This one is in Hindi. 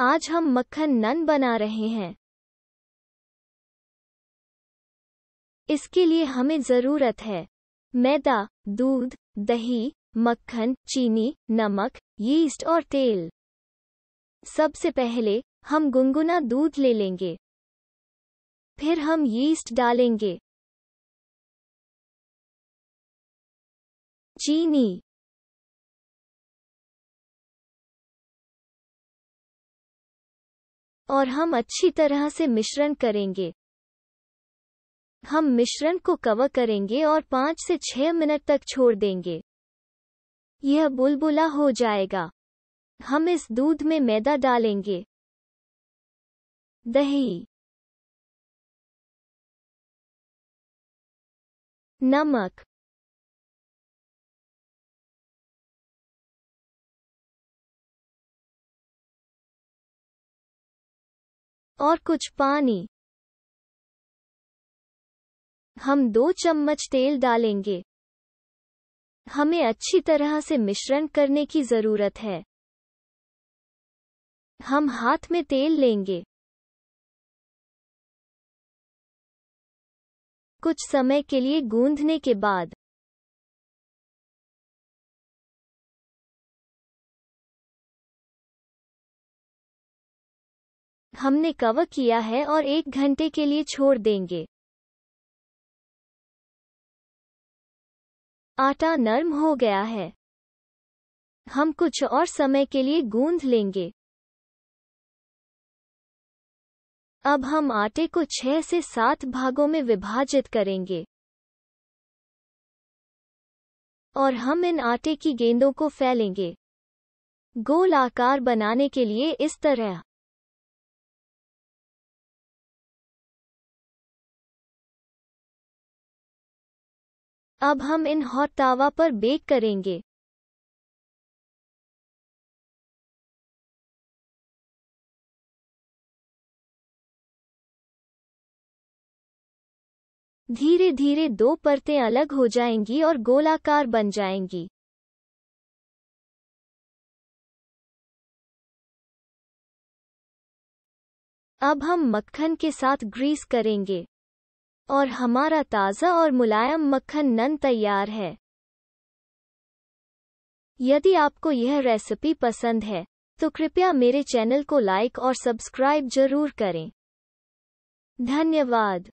आज हम मक्खन नन बना रहे हैं इसके लिए हमें ज़रूरत है मैदा दूध दही मक्खन चीनी नमक यीस्ट और तेल सबसे पहले हम गुनगुना दूध ले लेंगे फिर हम यीस्ट डालेंगे चीनी और हम अच्छी तरह से मिश्रण करेंगे हम मिश्रण को कवर करेंगे और पाँच से छह मिनट तक छोड़ देंगे यह बुलबुला हो जाएगा हम इस दूध में मैदा डालेंगे दही नमक और कुछ पानी हम दो चम्मच तेल डालेंगे हमें अच्छी तरह से मिश्रण करने की जरूरत है हम हाथ में तेल लेंगे कुछ समय के लिए गूंधने के बाद हमने कवर किया है और एक घंटे के लिए छोड़ देंगे आटा नर्म हो गया है हम कुछ और समय के लिए गूंद लेंगे अब हम आटे को छह से सात भागों में विभाजित करेंगे और हम इन आटे की गेंदों को फैलेंगे गोल आकार बनाने के लिए इस तरह अब हम इन हॉट तावा पर बेक करेंगे धीरे धीरे दो परतें अलग हो जाएंगी और गोलाकार बन जाएंगी अब हम मक्खन के साथ ग्रीस करेंगे और हमारा ताज़ा और मुलायम मक्खन नन तैयार है यदि आपको यह रेसिपी पसंद है तो कृपया मेरे चैनल को लाइक और सब्सक्राइब जरूर करें धन्यवाद